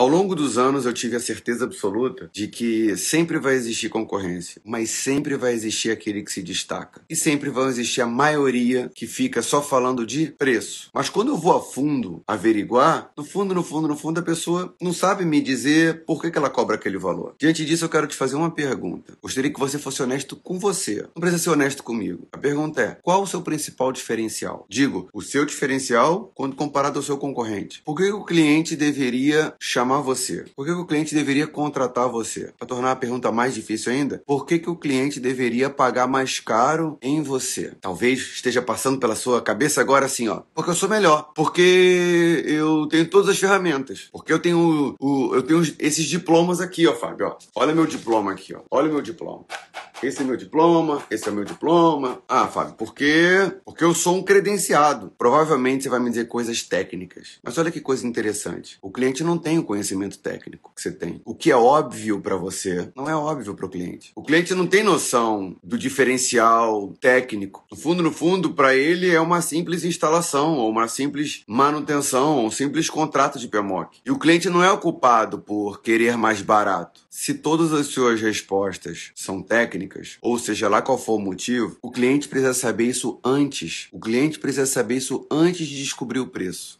Ao longo dos anos eu tive a certeza absoluta de que sempre vai existir concorrência, mas sempre vai existir aquele que se destaca. E sempre vão existir a maioria que fica só falando de preço. Mas quando eu vou a fundo averiguar, no fundo, no fundo, no fundo, a pessoa não sabe me dizer por que, que ela cobra aquele valor. Diante disso, eu quero te fazer uma pergunta. Gostaria que você fosse honesto com você. Não precisa ser honesto comigo. A pergunta é: qual o seu principal diferencial? Digo, o seu diferencial quando comparado ao seu concorrente. Por que o cliente deveria chamar chamar você? Por que, que o cliente deveria contratar você? Para tornar a pergunta mais difícil ainda, por que, que o cliente deveria pagar mais caro em você? Talvez esteja passando pela sua cabeça agora assim, ó. Porque eu sou melhor, porque eu tenho todas as ferramentas, porque eu tenho, o, eu tenho esses diplomas aqui, ó, Fábio, ó. Olha meu diploma aqui, ó. Olha meu diploma. Esse é meu diploma, esse é meu diploma. Ah, Fábio, por quê? Porque eu sou um credenciado. Provavelmente você vai me dizer coisas técnicas. Mas olha que coisa interessante. O cliente não tem o conhecimento técnico que você tem. O que é óbvio para você não é óbvio para o cliente. O cliente não tem noção do diferencial técnico. No fundo, no fundo, para ele é uma simples instalação ou uma simples manutenção, ou um simples contrato de PMOC. E o cliente não é o culpado por querer mais barato. Se todas as suas respostas são técnicas, técnicas, ou seja lá qual for o motivo, o cliente precisa saber isso antes. O cliente precisa saber isso antes de descobrir o preço.